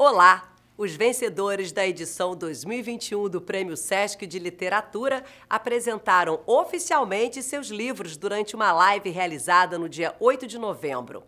Olá! Os vencedores da edição 2021 do Prêmio Sesc de Literatura apresentaram oficialmente seus livros durante uma live realizada no dia 8 de novembro.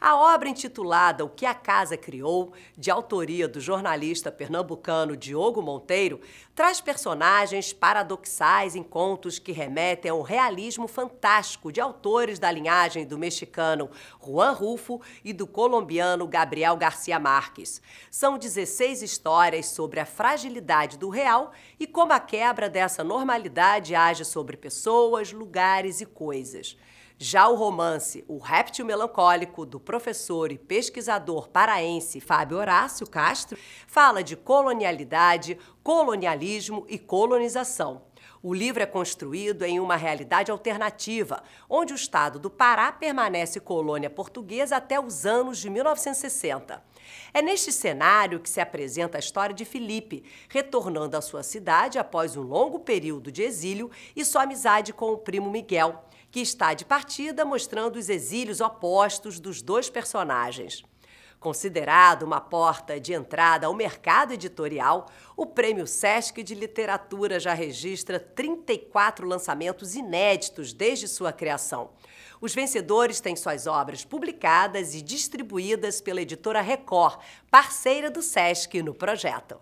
A obra intitulada O que a Casa Criou, de autoria do jornalista pernambucano Diogo Monteiro, traz personagens paradoxais em contos que remetem ao realismo fantástico de autores da linhagem do mexicano Juan Rufo e do colombiano Gabriel Garcia Marques. São 16 histórias sobre a fragilidade do real e como a quebra dessa normalidade age sobre pessoas, lugares e coisas. Já o romance O Réptil Melancólico, do professor e pesquisador paraense Fábio Horácio Castro, fala de colonialidade, colonialismo e colonização. O livro é construído em uma realidade alternativa, onde o estado do Pará permanece colônia portuguesa até os anos de 1960. É neste cenário que se apresenta a história de Felipe, retornando à sua cidade após um longo período de exílio e sua amizade com o primo Miguel, que está de partida mostrando os exílios opostos dos dois personagens. Considerado uma porta de entrada ao mercado editorial, o Prêmio Sesc de Literatura já registra 34 lançamentos inéditos desde sua criação. Os vencedores têm suas obras publicadas e distribuídas pela editora Record, parceira do Sesc no projeto.